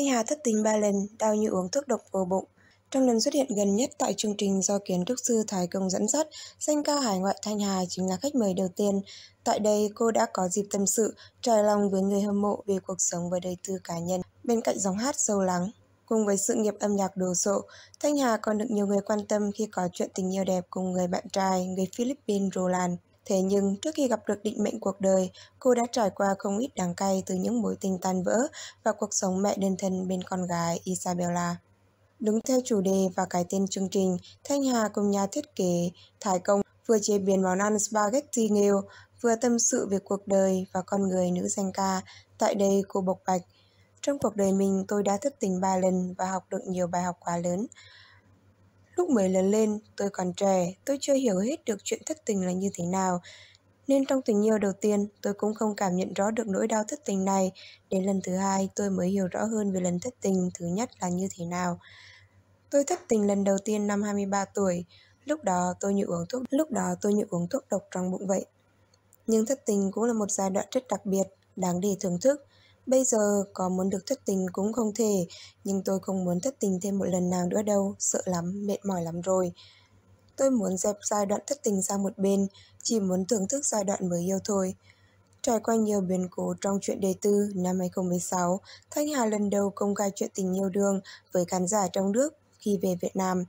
Thanh Hà thất tình ba lần, đau như uống thuốc độc vào bụng. Trong lần xuất hiện gần nhất tại chương trình do kiến trúc sư Thái Công dẫn dắt, danh ca hải ngoại Thanh Hà chính là khách mời đầu tiên. Tại đây, cô đã có dịp tâm sự, trải lòng với người hâm mộ về cuộc sống và đời tư cá nhân, bên cạnh giọng hát sâu lắng. Cùng với sự nghiệp âm nhạc đồ sộ, Thanh Hà còn được nhiều người quan tâm khi có chuyện tình yêu đẹp cùng người bạn trai, người Philippines Roland. Thế nhưng, trước khi gặp được định mệnh cuộc đời, cô đã trải qua không ít đáng cay từ những mối tình tan vỡ và cuộc sống mẹ đơn thân bên con gái Isabella. Đúng theo chủ đề và cái tên chương trình, Thanh Hà cùng nhà thiết kế Thái Công vừa chế biến món ăn spaghetti nghêu, vừa tâm sự về cuộc đời và con người nữ danh ca. Tại đây cô bộc bạch, trong cuộc đời mình tôi đã thất tình ba lần và học được nhiều bài học quá lớn. Lúc mới lớn lên, tôi còn trẻ, tôi chưa hiểu hết được chuyện thất tình là như thế nào. Nên trong tình yêu đầu tiên, tôi cũng không cảm nhận rõ được nỗi đau thất tình này. Đến lần thứ hai, tôi mới hiểu rõ hơn về lần thất tình thứ nhất là như thế nào. Tôi thất tình lần đầu tiên năm 23 tuổi. Lúc đó tôi như uống thuốc, lúc đó tôi như uống thuốc độc trong bụng vậy. Nhưng thất tình cũng là một giai đoạn rất đặc biệt, đáng để thưởng thức. Bây giờ có muốn được thất tình cũng không thể, nhưng tôi không muốn thất tình thêm một lần nào nữa đâu, sợ lắm, mệt mỏi lắm rồi. Tôi muốn dẹp giai đoạn thất tình sang một bên, chỉ muốn thưởng thức giai đoạn mới yêu thôi. Trải qua nhiều biến cố trong chuyện đề tư năm 2016, Thanh Hà lần đầu công khai chuyện tình yêu đương với khán giả trong nước khi về Việt Nam.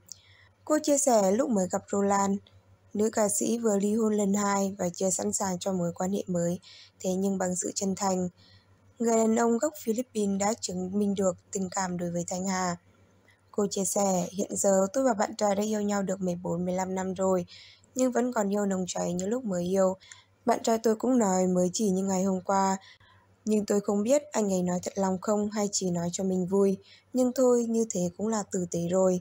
Cô chia sẻ lúc mới gặp Roland, nữ ca sĩ vừa ly hôn lần hai và chưa sẵn sàng cho mối quan hệ mới, thế nhưng bằng sự chân thành, người đàn ông gốc Philippines đã chứng minh được tình cảm đối với Thanh Hà. Cô chia sẻ, hiện giờ tôi và bạn trai đã yêu nhau được 14-15 năm rồi, nhưng vẫn còn yêu nồng cháy như lúc mới yêu. Bạn trai tôi cũng nói mới chỉ như ngày hôm qua, nhưng tôi không biết anh ấy nói thật lòng không hay chỉ nói cho mình vui, nhưng thôi như thế cũng là tử tế rồi.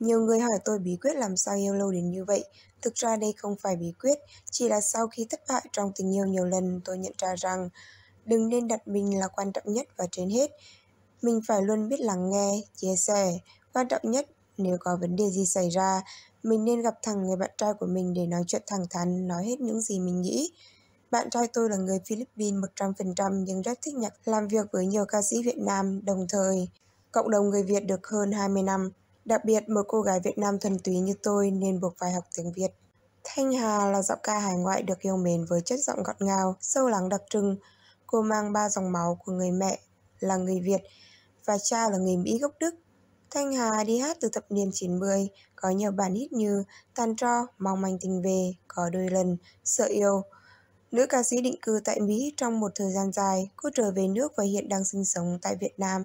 Nhiều người hỏi tôi bí quyết làm sao yêu lâu đến như vậy, thực ra đây không phải bí quyết, chỉ là sau khi thất bại trong tình yêu nhiều lần tôi nhận ra rằng đừng nên đặt mình là quan trọng nhất và trên hết. Mình phải luôn biết lắng nghe, chia sẻ. Quan trọng nhất, nếu có vấn đề gì xảy ra, mình nên gặp thằng người bạn trai của mình để nói chuyện thẳng thắn, nói hết những gì mình nghĩ. Bạn trai tôi là người Philippines 100% nhưng rất thích nhạc làm việc với nhiều ca sĩ Việt Nam đồng thời. Cộng đồng người Việt được hơn 20 năm, đặc biệt một cô gái Việt Nam thuần túy như tôi nên buộc phải học tiếng Việt. Thanh Hà là giọng ca hải ngoại được yêu mến với chất giọng ngọt ngào, sâu lắng đặc trưng, Cô mang ba dòng máu của người mẹ là người Việt và cha là người Mỹ gốc Đức. Thanh Hà đi hát từ thập niên 90, có nhiều bản hit như Tan Tro, Mong Manh Tình Về, Có Đôi Lần, Sợ Yêu. Nữ ca sĩ định cư tại Mỹ trong một thời gian dài, cô trở về nước và hiện đang sinh sống tại Việt Nam.